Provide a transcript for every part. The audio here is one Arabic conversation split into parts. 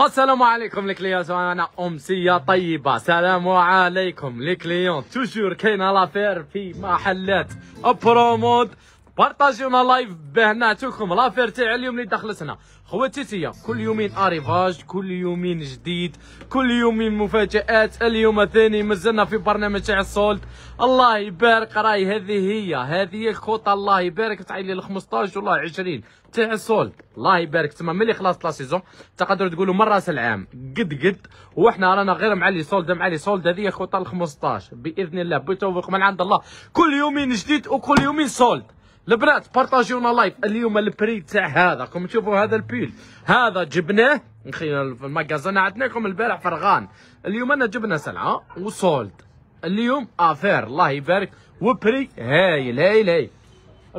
السلام عليكم الكليون انا امسيه طيبه سلام عليكم الكليون توجور كاينه لافير في محلات برومود بارطاجيونا لايف بهناتكم لافير تاع اليوم اللي دخلت هنا تيا كل يومين اريفاج كل يومين جديد كل يومين مفاجات اليوم الثاني مازلنا في برنامج تاع السولد الله يبارك راي هذه هي هذه هي الخطه الله يبارك تاع لي 15 والله 20 تاع السولد الله يبارك تما ملي خلاص لا سيزون تقدروا تقولوا من راس العام قد قد وحنا رانا غير مع لي سولد مع لي سولد هذه خطه ل 15 باذن الله بتوفيق من عند الله كل يومين جديد وكل يومين سولد البنات بارطاجيونا لايف اليوم البري تاع هذا راكم تشوفوا هذا البيل هذا جبناه نخينا في المكازان عندناكم البارح فرغان اليوم انا جبنا سلعه وسولد اليوم افير الله يبارك وبري هايل هايل هايل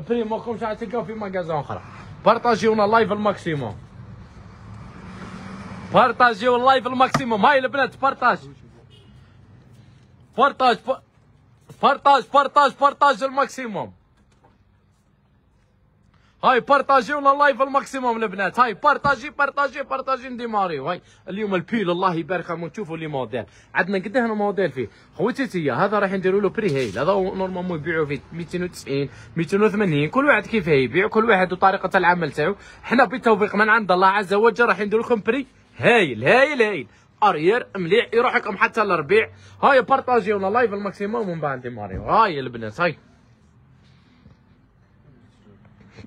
بري ماكمش عاد تلقاو في مكازان اخرى بارطاجيونا لايف الماكسيموم بارطاجيو اللايف الماكسيموم هاي البنات بارطاج بارطاج بارطاج بارطاج بارطاج الماكسيموم هاي بارطاجيو اللايف الماكسيموم البنات هاي بارطاجي بارطاجي بارطاجي نديماريو هاي اليوم البيل الله يبارك راهم تشوفوا لي موديل عندنا قد إيه هنا موديل فيه خوتي هذا راح نديروا له بري هيل هذا نورمالمون يبيعوا فيه 290 280 كل واحد كيف يبيع كل واحد وطريقه العمل تاعو حنا بالتوفيق من عند الله عز وجل راح ندير لكم بري هايل هايل هايل ارير مليح يروح لكم حتى الربيع هاي بارطاجيونا لايف الماكسيموم ومن بعد ديماريو هاي البنات هاي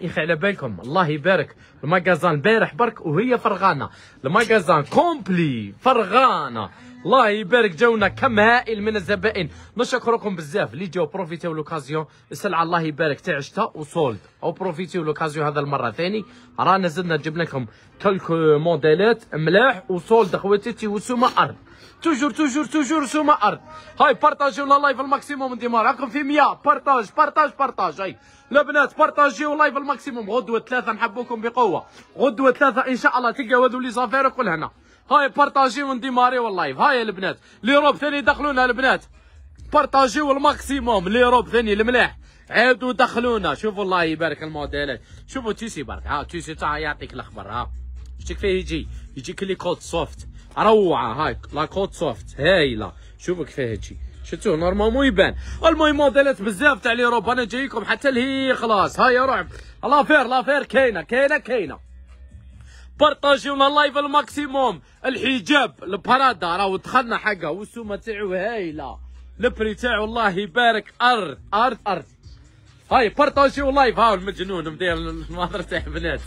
يخي على بالكم الله يبارك الماكازان البارح برك وهي فرغانه الماكازان كومبلي فرغانه الله يبارك جونا كم هائل من الزبائن نشكركم بزاف اللي جاو بروفيتيو لوكازيون السلعه الله يبارك تاع شتا وسولد او بروفيتيو لوكازيون هذا المره ثاني رانا زدنا جبنا لكم كلكو موديلات ملاح وسولد خواتاتي وسومه ارض توجور توجور توجور سوما ارض هاي بارطاجيو لا لايف الماكسيموم ديما راكم في 100 بارطاج بارطاج بارطاج هاي البنات بارطاجيو لايف الماكسيموم غدوه ثلاثه نحبوكم بقوه غدوه ثلاثه ان شاء الله تلقاو هذو لي زافير كل هنا هاي بارطاجيو ونديماريو اللايف هاي البنات لي روب ثاني دخلونا البنات بارطاجيو الماكسيموم لي روب ثاني الملاح عادوا دخلونا شوفوا الله يبارك الموديلات شوفوا تيسي برك ها تيسي تاع يعطيك الاخبار ها شتيك فيه يجي يجيك لي كود سوفت روعه هاي لاكوت سوفت هايله شوفوا كيفاه هادشي شفتوه نورمالمون يبان المهم موديلات بزاف تاع اليوروب انا جايكم حتى لهي خلاص هاي رعب لافير لافير كاينه كاينه كاينه بارطاجيونا اللايف الماكسيموم الحجاب البرادا راهو دخلنا حقه والسومه تاعو هايله البري تاعو الله يبارك ارض ارض ارض هاي بارطاجيو لايف هاو المجنون مدير المناظر تاع بنات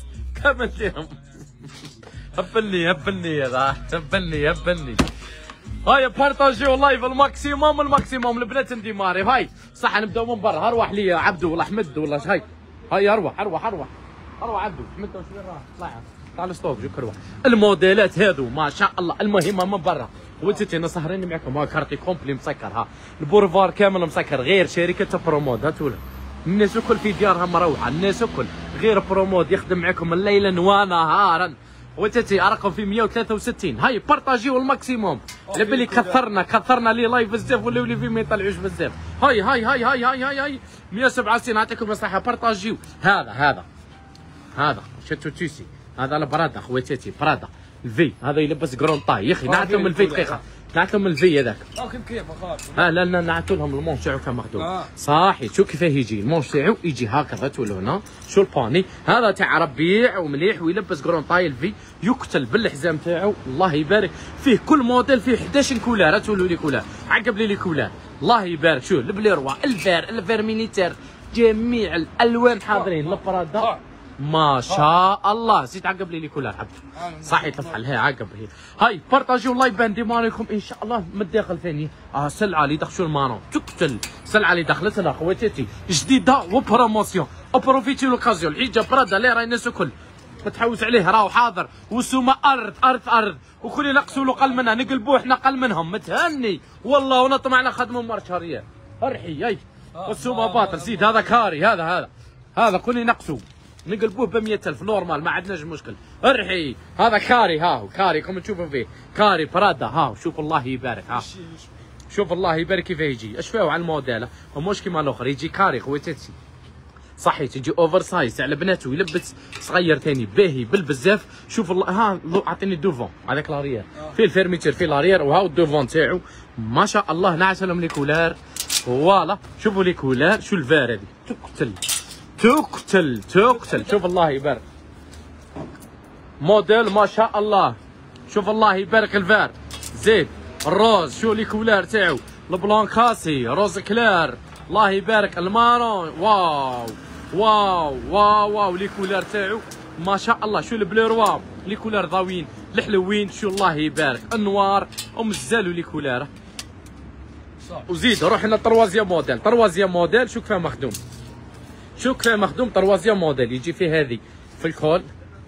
كمل لهم هبلني هبلني يا ذا هبلني هبلني هاي بارطاجيو لايف الماكسيموم الماكسيموم البنات ماري هاي صح نبداو من برا اروح لي عبدو ولا احمد ولا هاي هاي اروح اروح اروح اروح عبدو احمد شوي راه طلع تاع ستوب جوك اروح الموديلات هذو ما شاء الله المهم من برا وانتي انا سهرين معكم ها كارتي كومبلي مسكر ها البورفار كامل مسكر غير شركه برومود هاتولا الناس الكل في ديارها مروحه الناس الكل غير برومود يخدم معكم الليل ونهارا وتاتي رقم في 163 هاي بارطاجيو الماكسيموم على بالي كثرنا كثرنا لي لايف بزاف ولاو لي في ما يطلعوش بزاف هاي هاي هاي هاي هاي هاي هاي 167 نعطيكم الصحه بارطاجيو هذا هذا هذا شتو تيسي هذا البرادا خواتاتي برادا الفي هذا يلبس كرون طاي يا اخي نعطيهم الفي دقيقه طلعت لهم الفي هذاك اه كيف كيف اخاف اه لا نعطوا لهم المونش تاعو كان مخدوم آه. صاحي شو كيفاه يجي المونش تاعو يجي هكذا تولو هنا شو الباني هذا تاع ربيع ومليح ويلبس كرون طاي الفي يقتل بالحزام تاعو الله يبارك فيه كل موديل فيه 11 كولار تولو لي كولار عقب لي لي كولار الله يبارك شو البليروا الفير الفير مينيتير جميع الالوان حاضرين آه. البرادا آه. ما شاء الله زيد عقب لي ليكولار عبد صحي تفعل هي عقب هي هاي بارطاجيو لايف بان ماريكم ان شاء الله ما داخل ثاني اه سلعه اللي دخلوا المانو تقتل سلعه اللي دخلت لها خواتاتي جديده وبروموسيون ابروفيتي لوكازيون الحجه برادا لي راهي الناس الكل متحوس تحوس عليه راهو حاضر وسوما ارض ارض ارض وكل نقصوا له قل منها نقلبوا احنا قل منهم متهني والله ونطمع على خدمه مارشاريه ارحي اي آه، والسوما باطل زيد هذا كاري هذا هذا هذا كل نقصوا نقلبوه ب 100000 نورمال ما عندناش مشكل ارحي هذا كاري هاو كاري كم تشوفون فيه كاري برادا هاو شوف الله يبارك ها شوف الله يبارك كيف يجي اش فيه على الموديل ومش كيما الاخر يجي كاري خويتاتي صحي تجي اوفر سايز على بناته يلبس صغير ثاني باهي بالبزاف شوف الله ها اعطيني دوفون هذاك لاريير آه. في الفيرميتير في لاريير وهاو الدوفون تاعو ما شاء الله نعس لهم لي كولار فوالا شوفوا لي كولار شو الفار هذه تقتل تقتل تقتل شوف الله يبارك موديل ما شاء الله شوف الله يبارك الفار زيد الروز شو لي كولار تاعو البلون كاسي روز كلار الله يبارك المارون واو واو واو واو لي كولار تاعو ما شاء الله شو البلو واو لي كولار ضاويين الحلوين شو الله يبارك انوار ومزالو لي كولار وزيد روحنا تروازيام موديل طروازيام موديل شوف فيها مخدوم شوك مخدوم تروازيام موديل يجي فيه هذه في الكول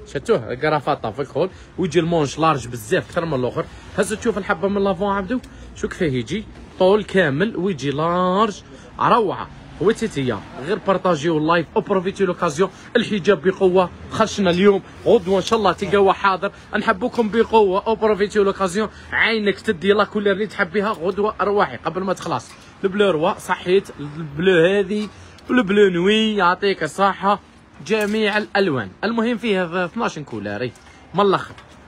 شفتوه كرافاطه في الكول ويجي المونش لارج بزاف اكثر من الاخر هز تشوف الحبه من لافون عبدو شوك فيه يجي طول كامل ويجي لارج روعه وتيتيا غير بارطاجيو اللايف اوبروفيتي لوكازيون الحجاب بقوه خشنا اليوم غدوه ان شاء الله تلقاوه حاضر نحبوكم بقوه اوبروفيتي لوكازيون عينك تدي لا كولير اللي تحبيها غدوه ارواحي قبل ما تخلص البلو روا صحيت البلو هذه البلو نوي يعطيك الصحة جميع الألوان المهم فيها 12 كولاري من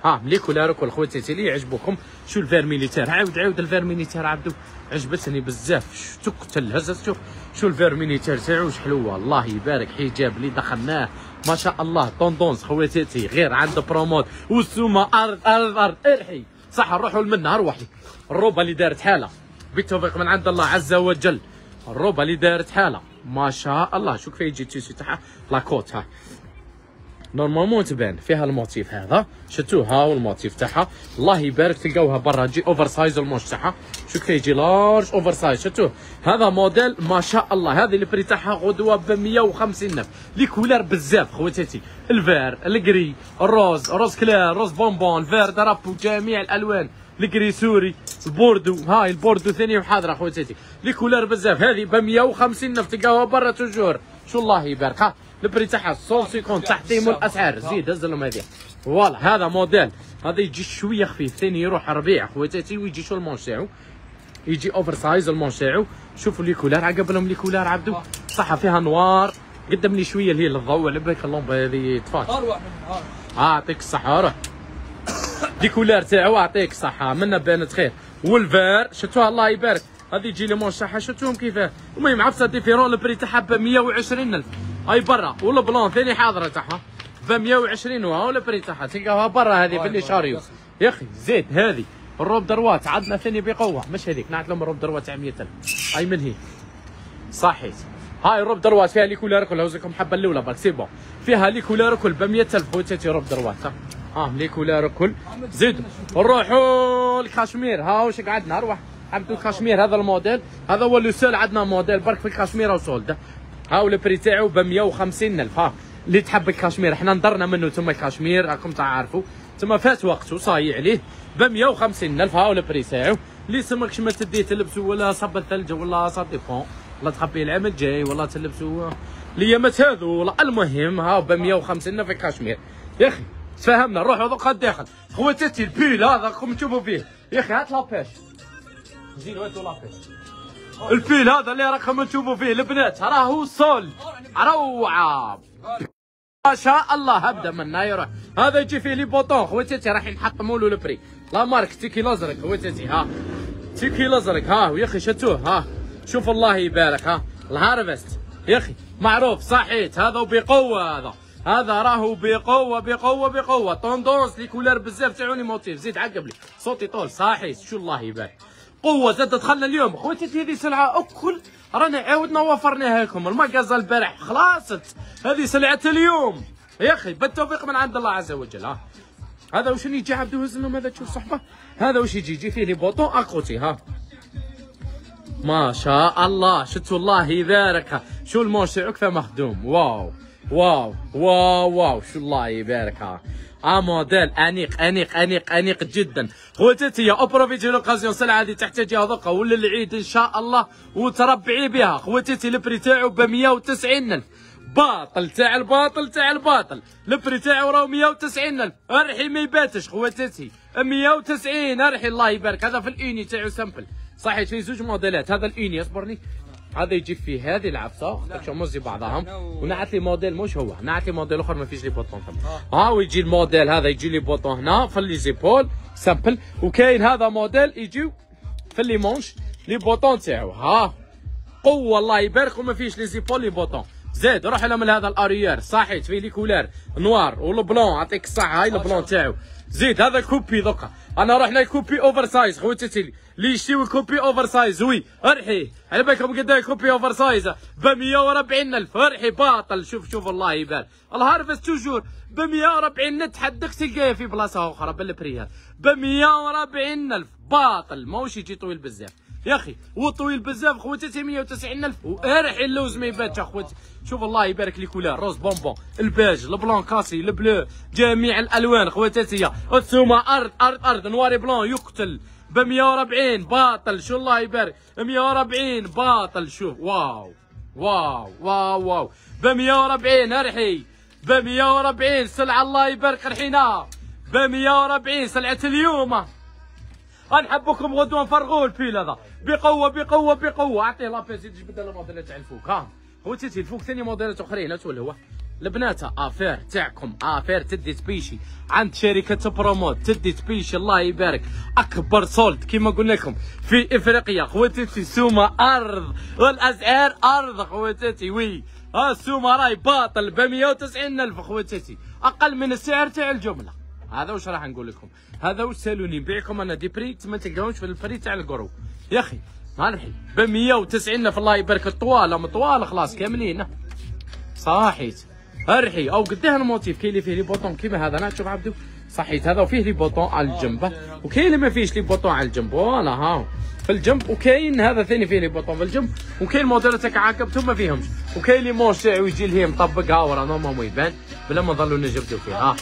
ها ملي كولارك والخوات تيلي يعجبوكم شو الفيرميليتير عاود عاود الفيرميليتير عبدو عجبتني بزاف شتو قتل هزت شوف شو الفيرميليتير تاعو حلوه الله يبارك حجاب اللي دخلناه ما شاء الله طوندونس تي غير عند بروموت والسومه ارض ارض ارض ارحي صح نروحوا لمنها روحي الروبه اللي دارت حاله بالتوفيق من عند الله عز وجل الروبه اللي دارت حاله ما شاء الله شو كيف يجي تشيسي تاعها لاكوت ها نورمالمون تبان فيها الموتيف هذا شفتوها والموتيف تاعها الله يبارك تلقاوها برا تجي اوفر سايز المونش تاعها شو كيف يجي لارج اوفر سايز شفتوه هذا موديل ما شاء الله هذه البري تاعها غدوه ب 150 الف لي كولار بزاف خواتاتي الفير الكري الروز روز كلير روز بونبون فير درابو جميع الالوان الكري سوري البوردو هاي البوردو ثاني وحاضره خواتاتي تاتي لي كولار بزاف هذه ب 150 نفط تلقاوها برا توجور شو الله يبارك ها البري تاعها 150 تحتيم الاسعار زيد هز لهم هذه فوالا هذا موديل هذا يجي شويه خفيف ثاني يروح ربيع خواتاتي ويجي شو المونش تاعو يجي اوفر سايز المونش تاعو شوفوا لي كولار عقب لي كولار عبدو آه. صح فيها نوار قدم لي شويه اللي الضوء على بالك اللومبه هذه طفات اروح منها اعطيك الصحه روح ديكولار تاعو اعطيك الصحه منا بانت خير والفار شفتوها الله يبارك هذه تجي لي تاعها شفتوهم كيفاه المهم عفسه ديفيرون البري تاعها ب 120000 هاي برا والبلون ثاني حاضره تاعها ب 120 وها ولا بري تاعها تلقاها برا هذه باللي شاريو يا اخي زيد هذه الروب دروات عندنا ثاني بقوه مش هذيك نعت لهم الروب دروات تاع 100000 هاي من هي صحيت هاي الروب دروات فيها لي ليكولارك كلها لكم حبه الاولى برك سي بون فيها لي كل ب 100000 بوتيتي روب دروات ها آه، ملي ولا ركل زيدوا نروحوا الكشمير ها واش قعدنا اروح عبد الكشمير هذا الموديل هذا هو لو سول عندنا موديل برك في الكشمير سولد ها والبري تاعو ب 150000 ها اللي تحب الكشمير حنا ندرنا منه تما الكشمير راكم تعرفوا تما فات وقته صايع عليه ب 150000 ها والبري تاعو اللي تماكش ما تديه تلبسو ولا صب الثلج ولا صا ديفون ولا تخبي العام الجاي ولا تلبسو ليامات هذو المهم ها ب 150 في الكشمير يا اخي تفاهمنا روحوا دوكا الداخل خواتاتي البيل هذا راكم تشوفوا فيه يا اخي هات لابيش زين هاتوا لابيش البيل هذا اللي راكم تشوفوا فيه البنات راهو صول روعه ما شاء الله هبدا هنا يروح هذا يجي فيه لي بوطون خواتاتي راح نحطموا له البري لا مارك تيكي لازرق خواتاتي ها تيكي لازرك ها ويا اخي شتوه ها شوف الله يبارك ها الهارفست يا اخي معروف صحيت هذا وبقوه هذا هذا راهو بقوه بقوه بقوه طوندونس لي كولار بزاف تاعو لي موتيف زيد عقب لي صوتي طول صاحي شو الله يبارك قوه زاد دخلنا اليوم خوتي هذه سلعه اكل رانا عاودنا وفرناها لكم المقازة البارح خلاصت هذه سلعه اليوم يا اخي بالتوفيق من عند الله عز وجل ها هذا واش يجي عبد الوهز لهم هذا تشوف صحبه هذا واش يجي يجي فيه لي بوطون اكوتي ها ما شاء الله شتو الله يبارك شو المونشي اكثر مخدوم واو واو واو واو شو الله يبارك ها آه، موديل انيق انيق انيق انيق جدا خوتتي اوبروفيتي لوكازيون السلعه هذه تحتاجيها ذوقها ولا العيد ان شاء الله وتربعي بها خوتتي البري تاعو ب 190 الف باطل تاع الباطل تاع الباطل البري تاعو راهو 190 الف ارحي ما يباتش خواتتي 190 ارحي الله يبارك هذا في الاني تاعو سامبل صحيح في زوج موديلات هذا الاني اصبرني هذا يجيب في هذه العفسه خاطرش نعم. شموزي بعضهم ونعت لي موديل مش هو نعت لي موديل اخر ما فيش لي بوطون تما آه. ها ويجي الموديل هذا يجي لي بوطون هنا في لي زيبول سامبل وكاين هذا موديل يجيو في لي مونش لي بوطون تاعو ها قوه الله يبارك وما فيش لي زيبول لي بوطون زيد روح لهم هذا الاريير صحيت فيه لي كولار نوار والبلون عطيك الصحه هاي آه، البلون تاعو زيد هذا كوبي دوكا انا رحنا كوبي اوفر سايز خوتي تيلي اللي يشتيو كوبي اوفر سايز وي ارحي على بالكم قد كوبي اوفر سايز ب 140000 ارحي باطل شوف شوف الله يبان الهارفست توجور ب 140 تحدك تلقاه في بلاصه اخرى بالبريال ب 140000 باطل ماهوش يجي طويل بزاف يا اخي هو طويل بزاف خواتي 190 190000 وارح اللوز ما يباتش اخواتي شوف الله يبارك لي كولار روز بونبون الباج البلون كاسي البلو جميع الالوان خواتاتي انتوما ارض ارض ارض نواري بلون يقتل ب 140 باطل شو الله يبارك 140 باطل شوف واو واو واو واو ب 140 ارحي ب 140 سلعه الله يبارك رحينا ب 140 سلعه اليوم غنحبكم غدوه نفرغوه الفيل هذا بقوه بقوه بقوه اعطيه لابيس يجي لنا الموديلات تاع الفوك ها خوتي تي الفوك ثاني موديلات اخرين هاتوا هو البنات افير تاعكم افير تدي سبيشي عند شركه بروموت تدي سبيشي الله يبارك اكبر سولد كما قلنا لكم في افريقيا خواتاتي السومه ارض والاسعار ارض خواتاتي وي ها السومه راهي باطل ب 190 الف خواتاتي اقل من السعر تاع الجمله هذا واش راح نقول لكم هذا واش سالوني نبيعكم انا بريت ما تلقاوش في الفريق تاع القرو يا اخي ما نحي ب 190 في الله يبارك طوال خلاص كاملين صاحيت ارحي او قديه الموتيف كاين اللي فيه لي بوطون كيما هذا انا تشوف عبدو صحيت هذا وفيه لي بوطون على الجنب وكاين اللي ما فيهش لي بوطون على الجنب فوالا ها في الجنب وكاين هذا ثاني فيه لي بوطون في الجنب وكاين موديلات تاع عاقبته ما فيهمش وكاين مونش مونشي ويجي لهي مطبق ها ورا نورمالمون يبان بلا ما نظلوا نجبدوا فيه ها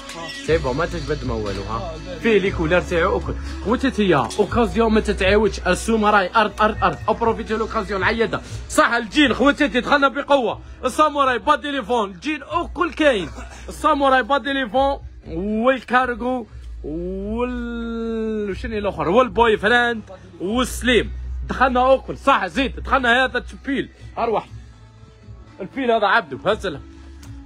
سي بون ما تجبد ما والو ها فيه لي كولار تاعو وكل وانت هي اوكازيون ما تتعاودش السوم راهي ارض ارض ارض ابروفيتي لوكازيون عيدها صح الجين خواتاتي دخلنا بقوه الساموراي با تيليفون الجين وكل كاين الساموراي با تيليفون والكارغو وال شنو الاخر والبوي فراند والسليم دخلنا اوكل صح زيد دخلنا هذا تشبيل اروح البيل هذا عبده هزله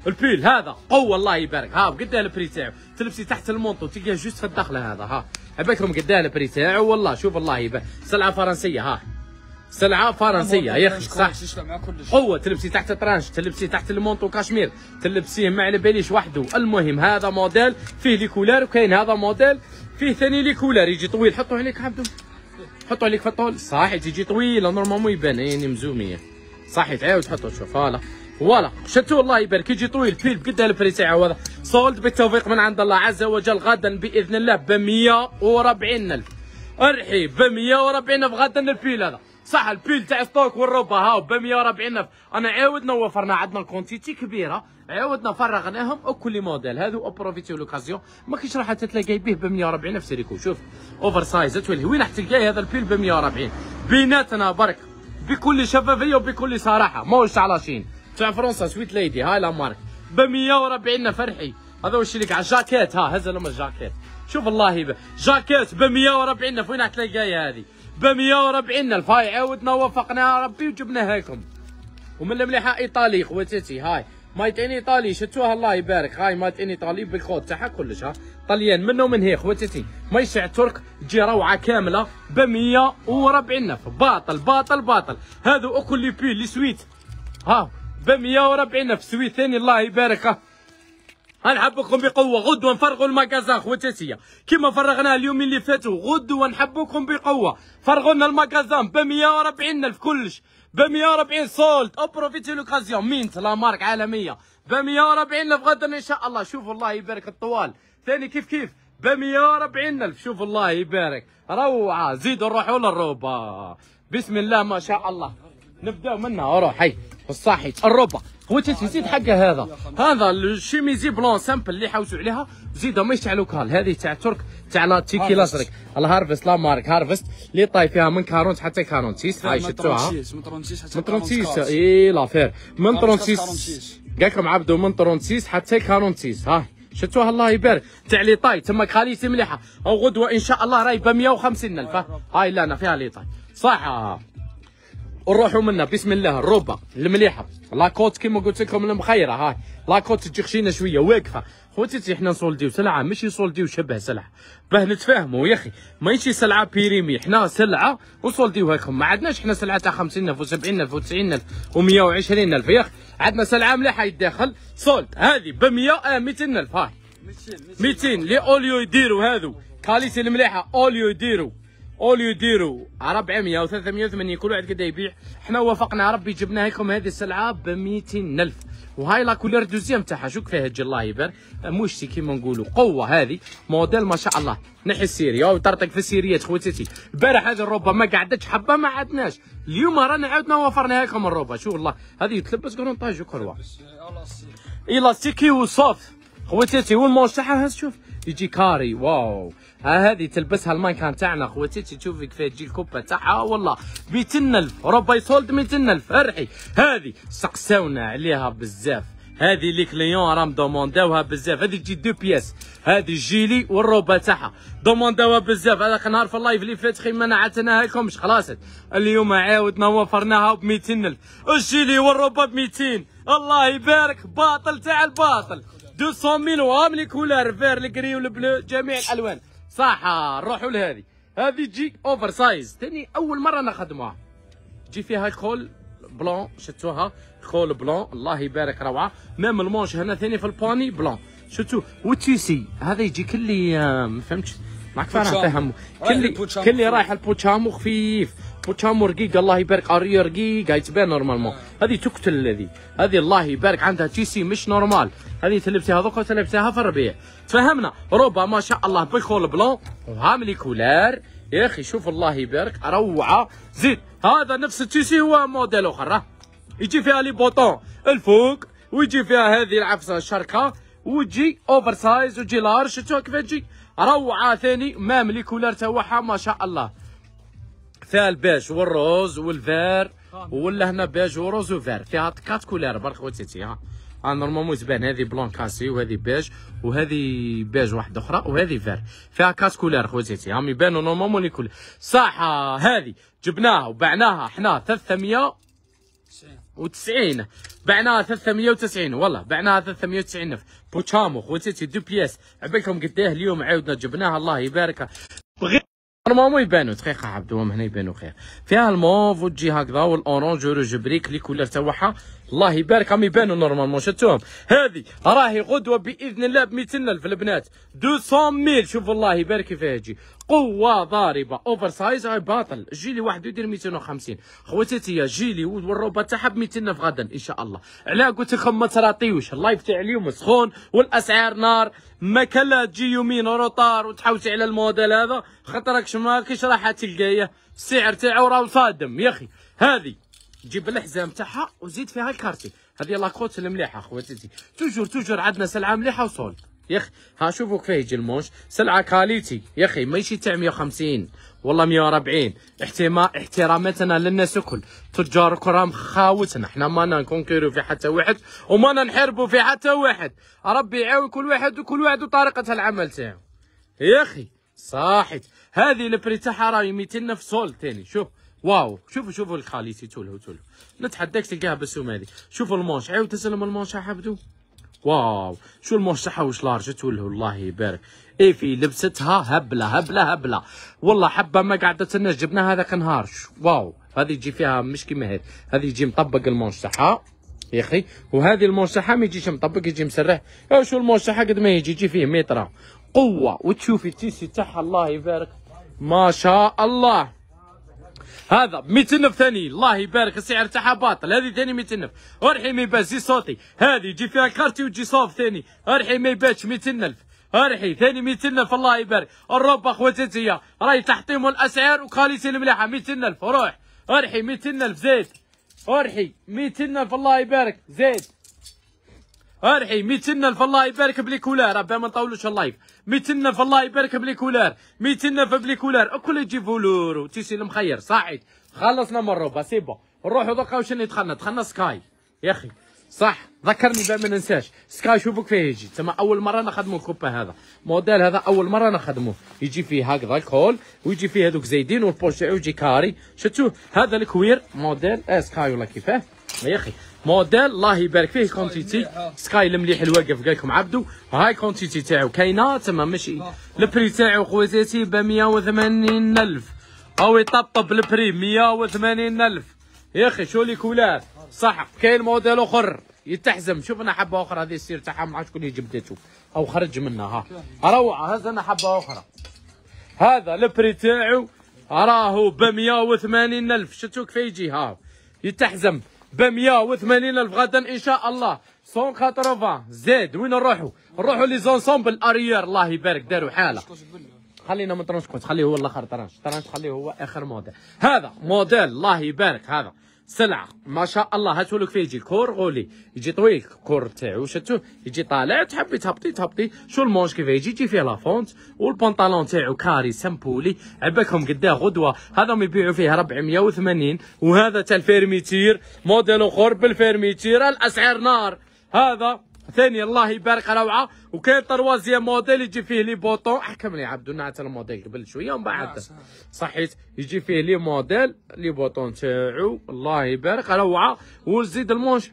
البيل هذا قوه الله يبارك ها ايه البري تاعو تلبسي تحت المونطو تلقاه جوست في الدخله هذا ها قد ايه البري تاعو والله شوف الله يبارك سلعه فرنسيه ها سلعه فرنسيه يا اخي صح هو تلبسي تحت ترانش تلبسي تحت المونطو كاشمير تلبسيه ما على باليش وحده المهم هذا موديل فيه لي كولار وكاين هذا موديل فيه ثاني لي كولار يجي طويل حطوا عليك عبدو حطوا عليك في الطول صحيح تجي طويله نورمالمون يبان يعني مزوميه صحيح تعاود تحطوا شوف فوالا فوالا شتو الله يبارك يجي طويل فيل بقد الفري ساعه هذا سولد بالتوفيق من عند الله عز وجل غدا باذن الله ب 140000 ارحي ارحب ب 140000 غدا الفيل هذا صح البيل تاع ستوك والروبا هاو ب 140 الف انا عاودنا وفرنا عندنا كونتيتي كبيره عاودنا فرغناهم وكل موديل هذو اوبروفيتيو لوكازيون ما كاينش راح تلاقي به ب 140 الف سيريكو شوف اوفر سايز وين راح تلقاي هذا البيل ب 140 بيناتنا برك بكل شفافيه وبكل صراحه ماهوش على شين تاع فرنسا سويت ليدي هاي لا مارك ب 140 فرحي هذا واش لك على الجاكيت ها هز لهم الجاكيت شوف الله يبارك جاكيت ب 140 وين راح تلاقيها هذه ب 140 الف هاي عاودنا وفقناها ربي وجبناها لكم ومن المليحه ايطالي خواتاتي هاي مايت ان ايطالي شتوها الله يبارك هاي مايت ان ايطالي بالخوت تاعها كلش ها طليان منه ومن هي خواتاتي ما ترك تجي روعه كامله ب 140 الف باطل باطل باطل هذو اكل لي سويت ها ب 140 الف سويت ثاني الله يبارك ها غنحبكم بقوه غدوه نفرغوا المكازاخ وتاتيه كما فرغناها اليوم اللي فاتوا غدوه نحبكم بقوه فرغوا لنا المكازان ب 140 الف كلش ب 140 سولد ابروفيتي لوكازيون مينت لا مارك عالميه ب 140 الف غدا ان شاء الله شوفوا الله يبارك الطوال ثاني كيف كيف ب 140 الف شوفوا الله يبارك روعه زيدوا نروحوا للروبا بسم الله ما شاء الله نبداو منها روح هي الصاحي الروبا وتتي زيد حقه هذا هذا الشيميزي بلون سامبل اللي حوسوا عليها زيدها ما تاع كال هذه تاع ترك تاع تيكي لازرق الهارفست لا مارك هارفست اللي طاي فيها من 40 حتى 46 هاي شفتوها من 36 حتى من 36 اي لافير من 36 لكم عبدو من 36 حتى 46 ها شفتوها الله يبارك تاع لي طاي تما خاليتي مليحه او غدوه ان شاء الله راهي ب 150 الف هاي لا انا فيها لي طاي صح ونروحوا منا بسم الله الروبا المليحه لاكوت كيما قلت لكم المخيره هاي لاكوت تجي خشينه شويه واقفه خوتي حنا نصولديو سلعه ماشي نصولديو شبه سلعه باه نتفاهموا يا اخي ماشي سلعه بيريمي حنا سلعه وصولديو لكم ما عندناش حنا سلعه تاع 50000 و70000 و90000 و120000 يا اخي عندنا سلعه مليحه يدخل سولد هذه ب 100 200000 هاي 200 لي اوليو يديروا هذو كاليتي المليحه اوليو يديروا اول يديروا 400 و 380 كل واحد كدا يبيع حنا وافقنا ربي جبنا لكم هذه السلعه ب 200000 وهاي لا كولور دوزيام تاعها شوف فيها تجي الله يبارك موشتي كيما نقولوا قوه هذه موديل ما شاء الله نحي السيريا طرطق في السيريات خواتاتي البارح هذه الروبه ما قعدتش حبه ما عدناش اليوم رانا عاودنا وفرنا لكم الروبه شوف الله هذه تلبس كرونطاج وكروا آه، الاستيكي وصوف خواتاتي والمونش تاعها شوف تجي كاري واو ها هذه تلبسها المانكان تاعنا خواتي تشوفي كيفاه تجي الكوبا تاعها والله 200000 ربي سولد 200000 ارحي هذه سقساونا عليها بزاف هذه لي كليون راهم دومونداوها بزاف هذه تجي دو بياس هذه الجيلي والروبه تاعها دومونداوها بزاف هذاك النهار في اللايف اللي فات خي ما نعتناها لكمش خلاص اليوم عاودنا وفرناها ب 200000 الجيلي والروبه ب 200 الله يبارك باطل تاع الباطل 200 ميل وام لي كولار فير الكري والبلو جميع الالوان صح نروحوا لهذه هذه تجي اوفر سايز ثاني اول مره نخدموها تجي فيها كول بلون شفتوها كول بلون الله يبارك روعه ميم المونش هنا ثاني في البوني بلون شفتوا سي هذا يجي كلي ما فهمتش معك فاهم فهمه كلي كلي رايح البوتشامو خفيف وكم رقيق الله يبارك اري رقيقه تبان نورمالمون آه. هذه تقتل هذه هذه الله يبارك عندها تي سي مش نورمال هذه تلبسها دوكا تلبسها في الربيع تفهمنا روبا ما شاء الله بيخول بلون وهاملي كولار يا اخي شوف الله يبارك روعه زيد هذا نفس التي سي هو موديل اخر يجي فيها لي بوطون الفوق ويجي فيها هذه العفسه الشركه وتجي اوفر سايز وتجي لارج شفتوها كيف تجي روعه ثاني مام لي كولار تاعها ما شاء الله فيها البيج والروز والفير ولا هنا بيج وروز وفير فيها كات كولير برك خوتي ها نورمالمون تبان هذه بلون كاسي وهذه بيج وهذه بيج واحده اخرى وهذه فير فيها كات كولير خوتاتي هم يبانوا نورمالمون لي كولير صح هذه جبناها وبعناها حنا 390 بعناها 390 والله بعناها 390 الف بوتشامو خوتي دو بياس عبالكم قداه اليوم عاودنا جبناها الله يبارك بغي نورمالمون يبانو دقيقه عبدو هنا يبانو خير فيها الموف وتجي هكذا والاورانج ورو جبريك لي كولر تاعها الله يبارك عم يبانوا نورمالمون شفتوهم هذه راهي غدوه باذن الله ب الف البنات ميل شوفوا الله يبارك كيفاه يجي قوه ضاربه اوفر سايز باطل جيلي واحد يدير 250 خواتاتي جيلي والروبه تاعها ب الف غدا ان شاء الله علاه قلت لكم ما تراطيوش اللايف تاع اليوم سخون والاسعار نار ما كان تجي يومين روطار وتحوسي على الموديل هذا خاطرك ماكش راح تلقايه السعر تاعو راهو صادم يا اخي هذه جيب الحزام تاعها وزيد فيها الكارتي هذه لاكوت المليحه خواتاتي توجور توجور عندنا سلعه مليحه وصول يا اخي ها شوفوا كيف يجي المونش سلعه كاليتي يا اخي ماشي تاع 150 والله 140 احترام احتراماتنا للناس الكل تجار كرام خاوتنا احنا ما نكونكيرو في حتى واحد وما نحاربوا في حتى واحد ربي يعاون كل واحد وكل واحد وطريقه العمل تاعو يا اخي صاحت هذه البري تاعها راهي 200 في سول ثاني شوف واو شوفوا شوفوا الخاليسي تولو تولو نتحداك تلقاها بالسوم هذه شوفوا المونش عاود تسلم المونش حبدو واو شو المونش تاعها واش لارج تولو الله يبارك ايفي لبستها هبله هبله هبله والله حبه ما قعدت لنا جبناها هذاك النهار واو هذه تجي فيها مش كيما هذه هذه يجي مطبق المونش تاعها يا اخي وهذه المونش تاعها ما يجيش مطبق يجي مسرح شو تاعها قد ما يجي يجي فيه ميطره قوه وتشوفي التيسي تاعها الله يبارك ما شاء الله هذا 200 الف ثاني الله يبارك السعر تاعها باطل هذه ثاني 200 الف ارحي ما يبان زي صوتي هذه يجي فيها كارتي وتجي صوف ثاني ارحي ما يبانش 200 الف ارحي ثاني 200 الف الله يبارك الرب اخواتي راهي تحطيم الاسعار وكاليتي المليحه 200 الف روح ارحي 200 الف زيد ارحي 200 الف الله يبارك زيد ارحي 200 الف الله يبارك بلي كولار ربي ما نطولوش اللايف ميتنف الله يبارك بليكولار ميتنف بليكولار اكل يجي فولورو تيسي المخير صحيت خلصنا من روبا سي بون نروحوا دوكا واش اللي دخلنا دخلنا سكاي يا اخي صح ذكرني بقى ما ننساش سكاي شوفك فيه يجي تما اول مره نخدمو الكوبا هذا موديل هذا اول مره نخدموه يجي فيه هكذا الكول ويجي فيه هذوك زايدين والبوش تاعو يجي كاري شفتوه هذا الكوير موديل إيه، سكاي ولا كيفاه يا اخي موديل الله يبارك فيه كونتيتي آه. سكاي المليح الواقف قال لكم عبدو هاي كونتيتي تاعو كاينه تما ماشي آه. البري تاعو خوزيتي ب 180000 او يطبطب البري 180000 يا اخي شو لي كولات صح كاين موديل اخر يتحزم شوف انا حبه اخرى هذه السير تاعها ما شكون اللي جبدته او خرج منها ها روعه هز انا حبه اخرى هذا البري تاعو راهو ب 180000 شفتو كيف يجي ها يتحزم ب 180 الف غدا ان شاء الله 180 زيد وين نروحوا نروحوا لي زونسومبل اريير الله يبارك داروا حاله خلينا من كوت خليه هو الاخر ترانش ترانش خليه هو اخر موديل هذا موديل الله يبارك هذا سلعه ما شاء الله لك فيه يجي كور غولي يجي طويل الكور تاعو شتو يجي طالع تحبي تهبطي تهبطي شو المونش كيف يجي يجي فيه لافونت والبنطالون تاعو كاري سامبولي عباكم قداه غدوه هذا يبيعوا فيه 480 وهذا تاع الفيرميتير موديل اخر بالفيرميتير الاسعار نار هذا ثاني الله يبارك روعه وكاين تروازيام موديل يجي فيه لي بوطون احكم لي عبدو نعت الموديل قبل شويه ومن بعد نعم، صحيت يجي فيه لي موديل لي بوطون تاعو الله يبارك روعه وزيد المونش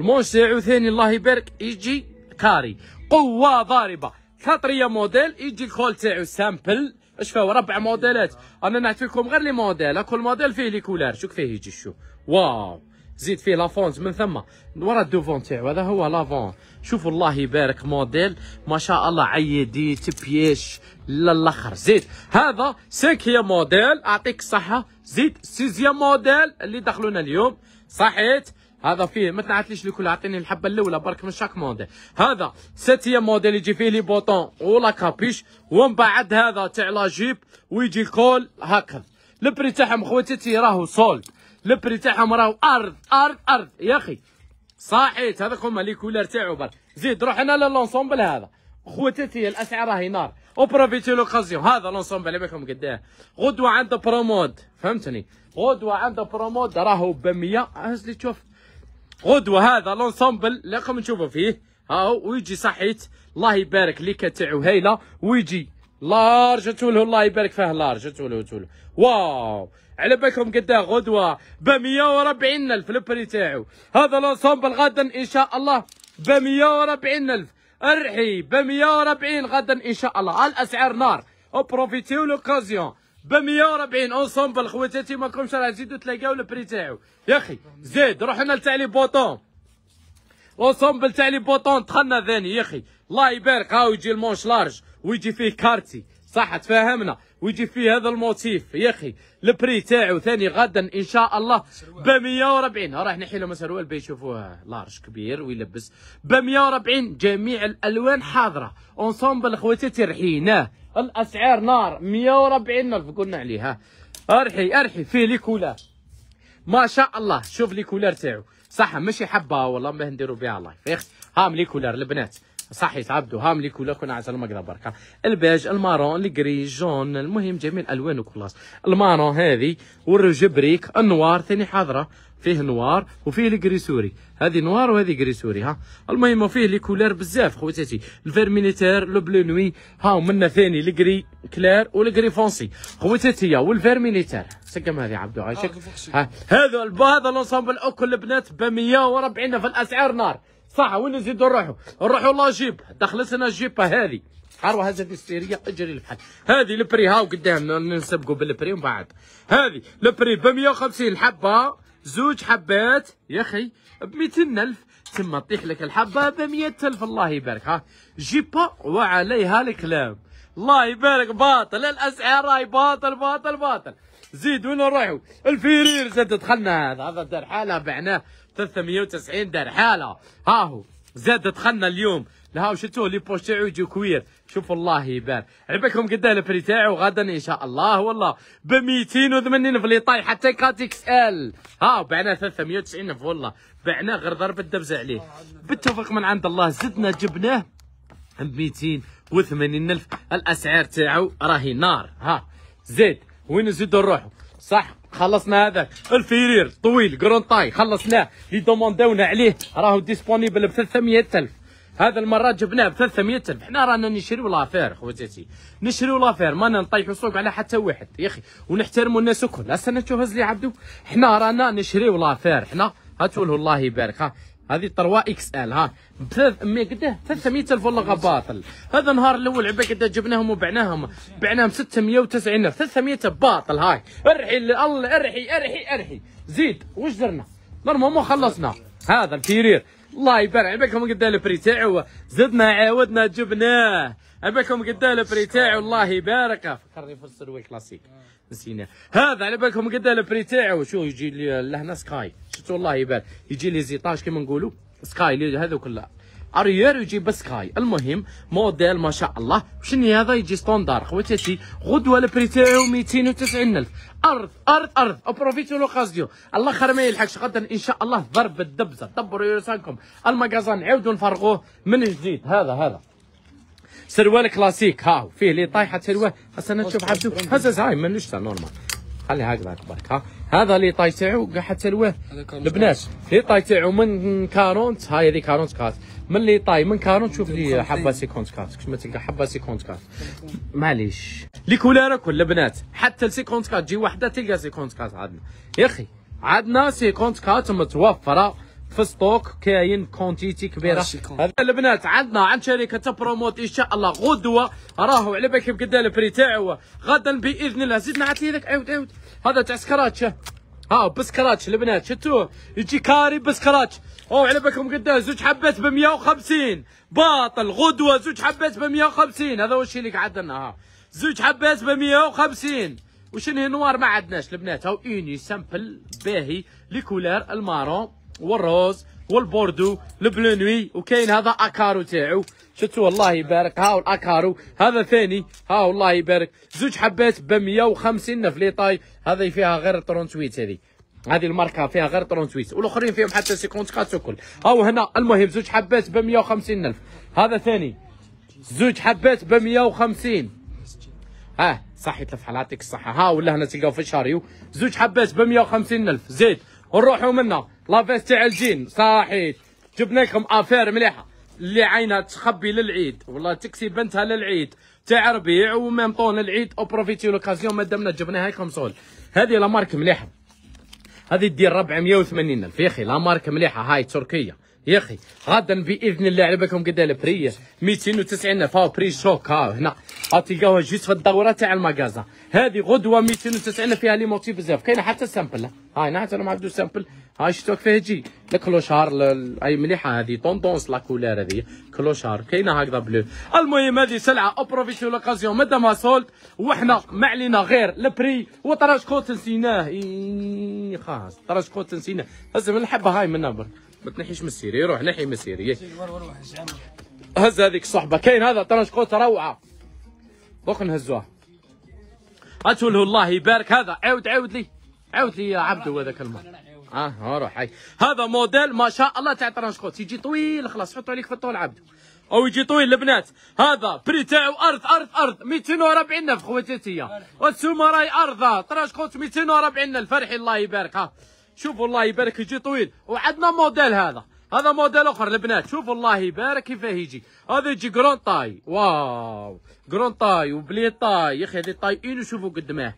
المونش تاعو ثاني الله يبارك يجي كاري قوه ضاربه خاطريه موديل يجي الكول تاعو سامبل اش فيه ربع موديلات انا نعطيكم غير لي موديل كل موديل فيه لي كولار شوف فيه يجي شو واو زيد فيه لافونز من ثم ورا الدوفون تاعو هذا هو لافون شوفوا الله يبارك موديل ما شاء الله عيدي تبيش للاخر زيد هذا سانكيام موديل اعطيك الصحه زيد سيزيام موديل اللي دخلونا اليوم صحيت هذا فيه ما تنعتليش الكل اعطيني الحبه الاولى برك من شاك موديل هذا سيتيام موديل يجي فيه لي بوطون ولا كابيش ومن بعد هذا تاع لا جيب ويجي كول هكذا البري تاعهم خواتاتي راهو سولد لبري تاعهم راهو ارض ارض ارض يا اخي صحيت هذاك هما لي كولار تاعو برك زيد روح انا للونسومبل هذا خوتتي الاسعار راهي نار بروفيتي لوكازيون هذا لونسومبل بالكم قداه غدوه عنده برومود فهمتني غدوه عنده برومود راهو ب 100 هز لي تشوف غدوه هذا لونسومبل لاكم نشوفوا فيه ها هو ويجي صحيت الله يبارك ليكا تاعو هايله ويجي لارج تولو الله يبارك فيه لارج تولو تولو واو على بالكم قداه غدوه ب 140 الف البري تاعو هذا لونسومبل غدا ان شاء الله ب 140 الف ارحي ب 140 غدا ان شاء الله الاسعار نار بروفيتيو لوكازيون ب 140 اونسومبل خواتاتي ما راكمش راه تزيدوا تلاقاو البري تاعو يا اخي زيد روحنا لتاع لي بوطون اونسومبل تاع لي بوطون دخلنا ذاني يا اخي الله يبارك هاو يجي المونش لارج ويجي فيه كارتي صح تفاهمنا ويجي فيه هذا الموتيف يا اخي البري تاعو ثاني غدا ان شاء الله ب 140 راح نحي لهم سروال بيشوفوه لارج كبير ويلبس ب 140 جميع الالوان حاضره اونسومبل خواتي ترحيناه الاسعار نار 140 الف قلنا عليها ارحي ارحي فيه لي كولار ما شاء الله شوف لي كولار تاعو صح ماشي حبه والله ما نديرو بها لايف يا اختي هام لي كولار البنات صحيت عبدو لي ولا كون عسل المقدا بركه البيج المارون الكري جون المهم جميع الالوان وكلاص المارون هذه والجبريك النوار ثاني حاضره فيه نوار وفيه الكري سوري هذه نوار وهذه كري سوري ها المهم فيه لي كولور بزاف خواتاتي الفيرمينيتير لو بلو نوي ها ومنا ثاني الكري كلير والكري فونسي خواتاتي والفيرمينيتير سقم هذه عبدو عايشك آه، هذا هذا لونسومبل اوكل البنات ب 140 في الاسعار نار صح وين نزيدو نروحو نروحو لا جيب دخلت الجيبه هذه عروه هذا السيريه اجري الحال هذه البري هاو قدامنا نسبقوا بالبري ومن بعد هذه البري ب 150 الحبه زوج حبات يا اخي ب 200000 تما تطيح لك الحبه ب 100000 الله يبارك ها جيبه وعليها الكلام الله يبارك باطل الاسعار راي باطل باطل باطل زيد وين نروحوا الفيرير زاد دخلنا هذا هذا دار حاله بعناه 390 دار حاله هاهو زاد دخلنا اليوم لهاو شفتوه لي بوش تاعو يجي كوير شوف الله يبان عباكم قد البري تاعو غدا ان شاء الله والله ب 280 طايح حتى كات اكس ال ها بعنا 390 والله بعنا غير ضرب الدبزه عليه بالتوفيق من عند الله زدنا جبناه ب 280 الف الاسعار تاعو راهي نار ها زيد وين نزيدو نروحو صح خلصنا هذاك الفيرير طويل كرونطاي خلصناه لي دومونداونا عليه راهو ديسبونيبل ب 300000 هذا المره جبناه ب 300000 حنا رانا نشريو لافير خوتاتي نشريو لافير ما نطيحو سوق على حتى واحد يا اخي ونحترموا الناس الكل استنى تشوف لي عبدو حنا رانا نشريو لافير حنا له الله يبارك ها هذه طروا اكس ال ها ب 300 قد 300 الف والله غباطل هذا النهار الاول عبا قد جبناهم وبعناهم بعناهم 690 الف 300 باطل هاي ارحي الله ارحي ارحي ارحي زيد وش درنا؟ نورمالمون خلصنا هذا الفيرير الله يبارك عليكم قد البري تاعو زدنا عاودنا جبناه عليكم قد البري تاعو الله يبارك فكرني في السروي كلاسيك نسيناه هذا على بالكم قد البري تاعو شو يجي لهنا سكاي شفتوا الله يبارك يجي لي زيطاج كيما نقولوا سكاي هذا كله اريير يجيب سكاي المهم موديل ما شاء الله شنو هذا يجي ستوندار خواتاتي غدوه البري تاعو 290000 ارض ارض ارض بروفيتو لوكازيون الله خير ما يلحقش غدا ان شاء الله ضرب الدبزه دبروا راسكم المكازان نعاودوا نفرغوه من جديد هذا هذا سروال كلاسيك هاو فيه لي طايحه سروال انا نشوف عبدو هزز هاي ما نشتا نورمال خلي هكذا برك ها هذا لي طاي تاعو قاع حتى لواه البنات لي طاي تاعو من كارونت هاي هذه كارونت كاس ملي طاي من كارون تشوف لي حبه سيكونت كات كش ما تلقى حبه سيكونت كات معليش لي كولار كل البنات حتى لسيكونت كات تجي وحده تلقى سيكونت كات عندنا يا اخي عندنا سيكونت كات متوفره في ستوك كاين كونتيتي كبيره آه، هذا البنات عندنا عند شركه تبروموت ان شاء الله غدوه راهو على بالك بقدا البري تاعو غدا باذن الله زيد نعطي لك عاود عاود هذا تاع سكراتش ها بسكراتش البنات شتوه يجي كاري بسكراتش او على بالكم قداش زوج حبات ب 150 باطل غدوه زوج حبات ب 150 هذا هو الشيء اللي قعد لنا ها زوج حبات ب 150 وشنو نوار ما عندناش البنات هاو اوني سامبل باهي ليكولار المارون والروز والبوردو البلو نوي وكاين هذا اكارو تاعو شتو الله يبارك هاو الاكارو هذا ثاني هاو الله يبارك زوج حبات ب 150 نفليطاي هذه فيها غير ترونسويت هذه هذه الماركه فيها غير 38 والاخرين فيهم حتى كاتو كل هاو هنا المهم زوج حبات ب 150 الف هذا ثاني زوج حبات ب 150 ها صح يتلف يعطيك الصحه ها ولا هنا تلقاو في شاريو زوج حبات ب 150 الف زيد ونروحوا منا لافيست تاع الجين صحيت جبنا لكم افير مليحه اللي عينها تخبي للعيد والله تكسي بنتها للعيد تاع ربيع وميم طون العيد او بروفيتي لوكازيون مادامنا جبناها كونسول هذه لا مارك مليحه هذه دير 480 الف يا اخي لا مارك مليحه هاي تركيه يا اخي غدا باذن الله على بالكم قد البريه 290 فاو بري شوك ها هنا غتلقاوها جيست في الدوره تاع المكازا هذه غدوه 290 فيها لي موتيف بزاف كاينه حتى سامبل ها هنا حتى ما عبدو سامبل ها شتوك فيها تجي الكلوشار اي مليحه هذه طوندونس لا كولير هذه كلوشار كاينه هكذا بلو المهم هذه سلعه اوبروفيتي لوكازيون مادام سولت وحنا ما علينا غير البري وطراش كوت نسيناه خلاص طراش كوت نسيناه لازم نحبها هاي من برك ما تنحيش من السيري روح نحي من السيري هز هذيك الصحبه كاين هذا ترى قوت روعه دوك نهزوها اتول الله يبارك هذا عاود عاود لي عاود لي يا عبدو هذاك الماء اه روح هاي هذا موديل ما شاء الله تاع طرنج قوت يجي طويل خلاص حطوا عليك في الطول عبد او يجي طويل البنات هذا بري تاعو ارض ارض ارض 240 الف خواتاتيه وانتم راهي ارض طراج 240 الف فرحي الله يبارك ها شوفوا الله يبارك يجي طويل وعندنا موديل هذا هذا موديل اخر البنات شوفوا الله يبارك كيفاه يجي هذا يجي جرون طاي واو جرون طاي وبلي طاي يا اخي هذه طايين وشوفوا قدماه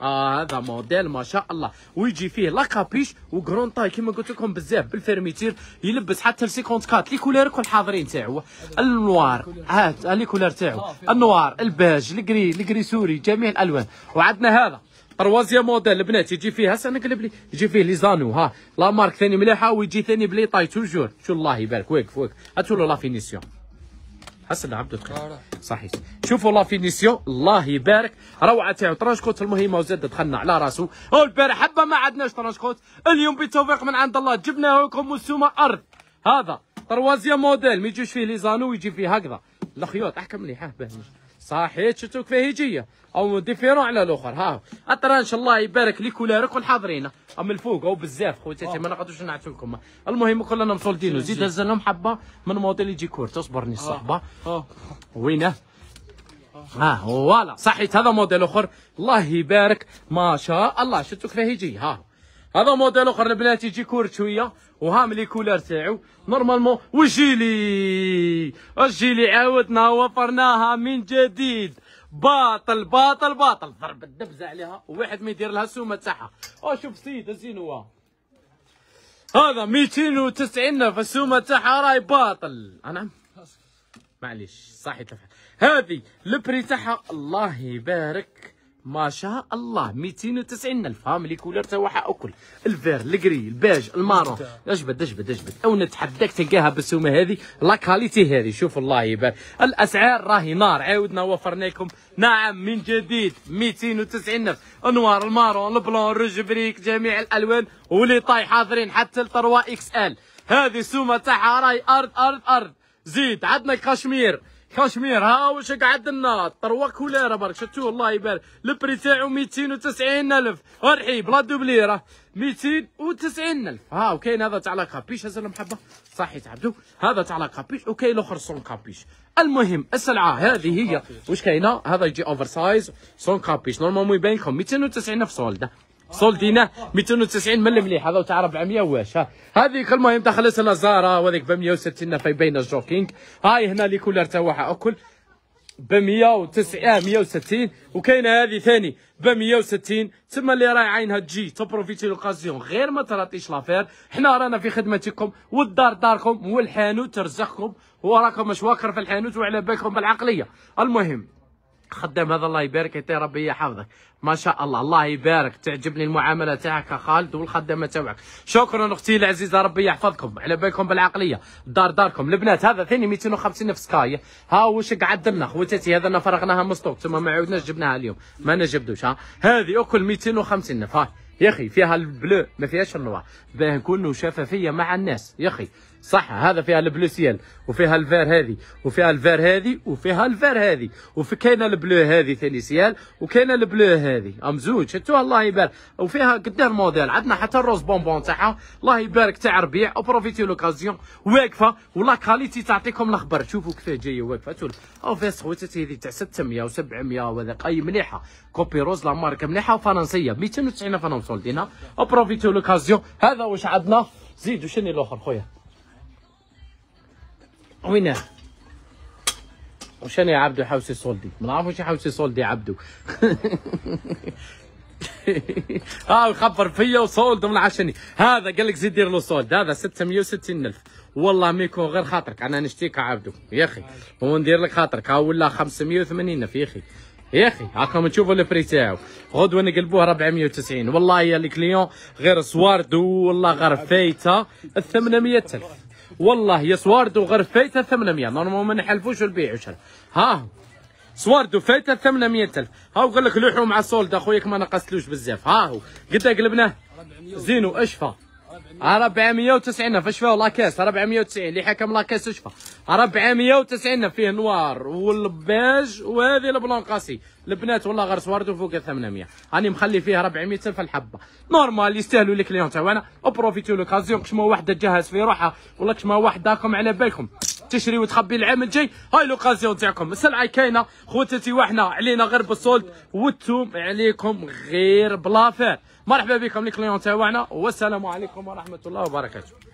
آه هذا موديل ما شاء الله ويجي فيه لا كابيش وكرون طاي كما قلت لكم بزاف بالفيرميتير يلبس حتى ل 54 لي كولير كل حاضرين تاعو النوار هات لي كولير تاعو النوار الباج الكري الكري سوري جميع الالوان وعندنا هذا تروازيام موديل البنات يجي فيه هسه نقلب لي يجي فيه لي زانو ها لا مارك ثاني مليحه ويجي ثاني بلي طاي توجور شو الله يبارك واقف واقف هاتوا له لا فينيسيون حسن عبد الخير صحيح شوفوا لا فينيسيون الله يبارك روعه تاعو ترانشكوت المهمه وزاد دخلنا على راسه هو البارح حبه ما عندناش ترانشكوت اليوم بتوفيق من عند الله جبناه لكم والسومه ارض هذا تروازيام موديل ما يجيش فيه لي زانو ويجي فيه هكذا الخيوط احكم باهي صحيت شفتو كيفاه يجي او ديفيرون على الاخر ها الطرانش الله يبارك لي كولارك والحاضرين اما الفوق او بزاف خوتي ما نقدرش نعطيو لكم المهم كلنا مصولدين وزيد هز لهم حبه من موديل يجي كورت اصبرني آه. الصحبه آه. وينه ها هو صحيت هذا موديل اخر الله يبارك ما شاء الله شفتو كيفاه يجي ها هذا موديل اخر البنات يجي كورت شويه لي كولر تاعو نورمالمون والجيلي الجيلي عاودنا وفرناها من جديد باطل باطل باطل ضرب الدبزه عليها وواحد ما يدير لها السومه تاعها او شوف سيده زينوا هذا 290 في السومه تاعها راهي باطل انا معليش صحيت هذه البري تاعها الله يبارك ما شاء الله 290 الف فاميلي كولر تاعها هو اكل الفير الكري الباج المارون اجبد اجبد اجبد او نتحداك تلقاها بالسومه هذه لا كاليتي هذه شوف الله يبارك الاسعار راهي نار عاودنا وفرناكم نعم من جديد 290 الف انوار المارون البلون الرجبريك جميع الالوان ولي طاي حاضرين حتى لطروا 3 اكس ال هذه سومه تاعها راهي ارض ارض ارض زيد عندنا كشمير كشمير ها واش قعد لنا طروق ولا برك شفتو الله يبارك البري تاعو 290 الف ارحي بلا دوبلي راه 290 الف ها وكاين هذا تاع لا كابيش هذا المحبه صحيت عبدو هذا تاع لا كابيش وكاين الاخر سون كابيش المهم السلعه هذه هي واش كاينه هذا يجي اوفر سايز سون كابيش نورمالمون يبان لكم 290 الف سولد دينا 290 من المليح هذا تاع 400 واش ها هذيك المهم دخلت لنا زارا وهذيك ب 160 في بين الجوكينغ هاي هنا لي كولر تاعها اكل ب 190 160 وكاينه هذه ثاني ب 160 تما اللي راهي عينها تجي تبروفيتي لوكازيون غير ما تراطيش لافير حنا رانا في خدمتكم والدار داركم والحانوت ترزقكم وراكم مش واكر في الحانوت وعلى بالكم بالعقليه المهم خدام هذا الله يبارك يعطي ربي يحفظك ما شاء الله الله يبارك تعجبني المعامله تاعك خالد والخدامه تاعك شكرا اختي العزيزه ربي يحفظكم على بالكم بالعقليه دار داركم البنات هذا ثاني 250 في سكاي ها واش قعد لنا خوتاتي هذا فرغناها من ستوك تما ما عاودناش جبناها اليوم ما نجبدوش ها هذه اكل 250 نف ها يا اخي فيها البلو ما فيهاش النوار باه نكونوا شفافيه مع الناس يا اخي صح هذا فيها البلوسيال وفيها الفير هذه وفيها الفير هذه وفيها الفير هذه وفي كاينه البلو هذه ثاني سيال وكاينه البلو هذه امزوج شفتوها الله يبارك وفيها قدام موديل عندنا حتى الروز بونبون تاعها الله يبارك تاع ربيع بروفيتي لوكازيون واقفه ولا كاليتي تعطيكم الخبر شوفوا كيفاه جايه واقفه تول او في سخوتات هذه تاع 600 و700 وهذا اي مليحه كوبي روز لا ماركه مليحه وفرنسيه 290 فرنسا دينا بروفيتي لوكازيون هذا واش عندنا زيدوا شنو الاخر خويا وينه؟ وشان يا عبدو حوسي صولدي ما نعرفوش حوسي صولدي يا عبدو ها آه، يخبر فيا وصولد من عشني هذا قال لك زيد دير له صولد هذا 660 الف والله ما يكون غير خاطرك انا نشتيك عبدو يا اخي وندير لك خاطرك ها ولا 580 الف يا اخي يا اخي هاكم تشوفوا البري تاعو غدوه نقلبوه 490 والله يا الكليون غير سوارد والله غير فايته 800 الف والله يا سواردو غير فايته 800 نورمال ما نحلفوش البيع وشرا ها سواردو فايته 800000 ها قال لك لوحوا مع السولد اخويا ما نقصتلوش بزاف ها هو قد قلبناه زينو اشفى 490 فاش اش فيه لاكاس 490 اللي حكم لاكاس اش فيه 490 فيه نوار والباج وهذه قاسي البنات والله غير سوارد وفوق 800 راني مخلي فيه 400 الف الحبه نورمال يستاهلوا لي كليون تاعنا بروفيتو لوكازيون كش ما وحده تجهز في روحها ولا كش ما وحداكم على بالكم تشري وتخبي العام الجاي هاي لوكازيون تاعكم السلعه كاينه خوتتي وحنا علينا غير بالسولد وانتم عليكم غير بلافير مرحبا بكم كليون تاعنا والسلام عليكم ورحمه الله وبركاته